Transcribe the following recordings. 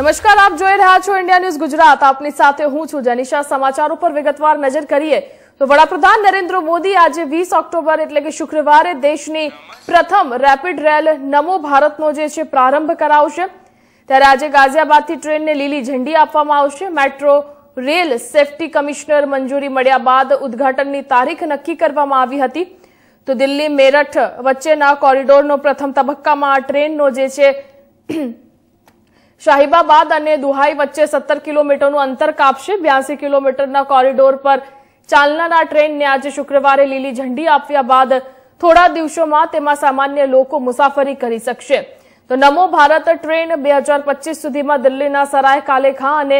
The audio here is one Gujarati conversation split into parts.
નમસ્કાર આપ જોઈ રહ્યા છો ઇન્ડિયા ન્યૂઝ ગુજરાત આપની સાથે હું છું જનિશા સમાચારો પર વિગતવાર નજર કરીએ તો વડાપ્રધાન નરેન્દ્ર મોદી આજે વીસ ઓક્ટોબર એટલે કે શુક્રવારે દેશની પ્રથમ રેપિડ રેલ નમો ભારતનો જે છે પ્રારંભ કરાવશે ત્યારે આજે ગાઝિયાબાદથી ટ્રેનને લીલી ઝંડી આપવામાં આવશે મેટ્રો રેલ સેફટી કમિશનર મંજૂરી મળ્યા બાદ ઉદઘાટનની તારીખ નક્કી કરવામાં આવી હતી તો દિલ્હી મેરઠ વચ્ચેના કોરિડોરનો પ્રથમ તબક્કામાં આ ટ્રેનનો જે છે શાહીબાબાદ અને દુહાઈ વચ્ચે સત્તર કિલોમીટરનું અંતર કાપશે બ્યાસી કિલોમીટરના કોરિડોર પર ચાલનારા ટ્રેનને આજે શુક્રવારે લીલી ઝંડી આપ્યા બાદ થોડા દિવસોમાં તેમાં સામાન્ય લોકો મુસાફરી કરી શકશે તો નમો ભારત ટ્રેન બે સુધીમાં દિલ્હીના સરાય કાલેખા અને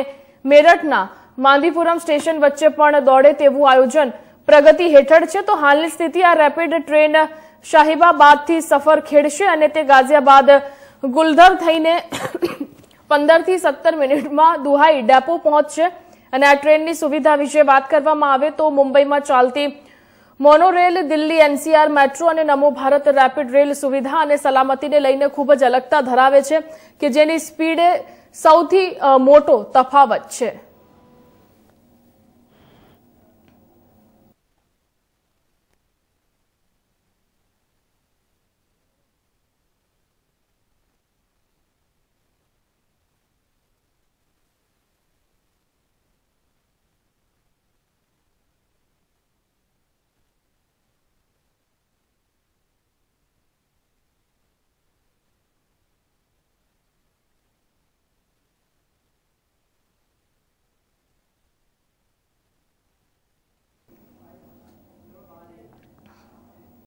મેરઠના માંદીપુરમ સ્ટેશન વચ્ચે પણ દોડે તેવું આયોજન પ્રગતિ હેઠળ છે તો હાલની સ્થિતિ આ રેપિડ ટ્રેન શાહીબાબાદથી સફર ખેડશે અને તે ગાઝિયાબાદ ગુલધર થઈને પંદરથી સત્તર મિનિટમાં દુહાઈ ડેપો પહોંચશે અને આ ટ્રેનની સુવિધા વિશે વાત કરવામાં આવે તો મુંબઈમાં ચાલતી મોનોરેલ દિલ્હી એનસીઆર મેટ્રો અને નમો ભારત રેપિડ રેલ સુવિધા અને સલામતીને લઈને ખૂબ જ અલગતા ધરાવે છે કે જેની સ્પીડે સૌથી મોટો તફાવત છે